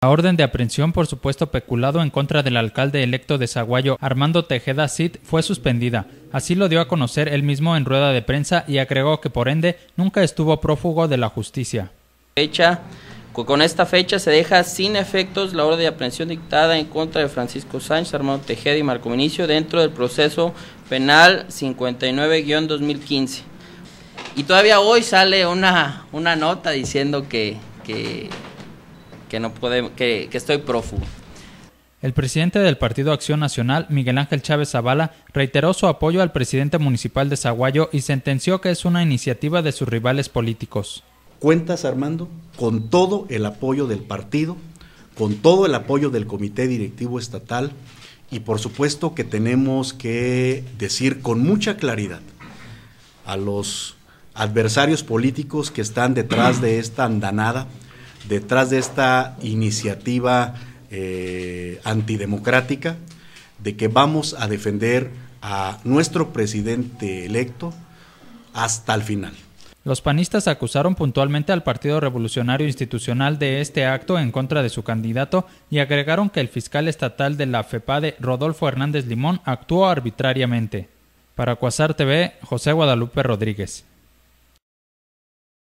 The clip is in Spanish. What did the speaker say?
La orden de aprehensión por supuesto peculado en contra del alcalde electo de Zaguayo, Armando Tejeda Cid, fue suspendida. Así lo dio a conocer él mismo en rueda de prensa y agregó que por ende nunca estuvo prófugo de la justicia. Fecha, con esta fecha se deja sin efectos la orden de aprehensión dictada en contra de Francisco Sánchez, Armando Tejeda y Marco Minicio dentro del proceso penal 59-2015. Y todavía hoy sale una, una nota diciendo que, que que, no que, estoy prófugo. El presidente del Partido Acción Nacional, Miguel Ángel Chávez Zavala, reiteró su apoyo al presidente municipal de Zaguayo y sentenció que es una iniciativa de sus rivales políticos. Cuentas, Armando, con todo el apoyo del partido, con todo el apoyo del Comité Directivo Estatal y por supuesto que tenemos que decir con mucha claridad a los adversarios políticos que están detrás de esta andanada detrás de esta iniciativa eh, antidemocrática de que vamos a defender a nuestro presidente electo hasta el final. Los panistas acusaron puntualmente al Partido Revolucionario Institucional de este acto en contra de su candidato y agregaron que el fiscal estatal de la FEPADE, Rodolfo Hernández Limón, actuó arbitrariamente. Para Cuasar TV, José Guadalupe Rodríguez.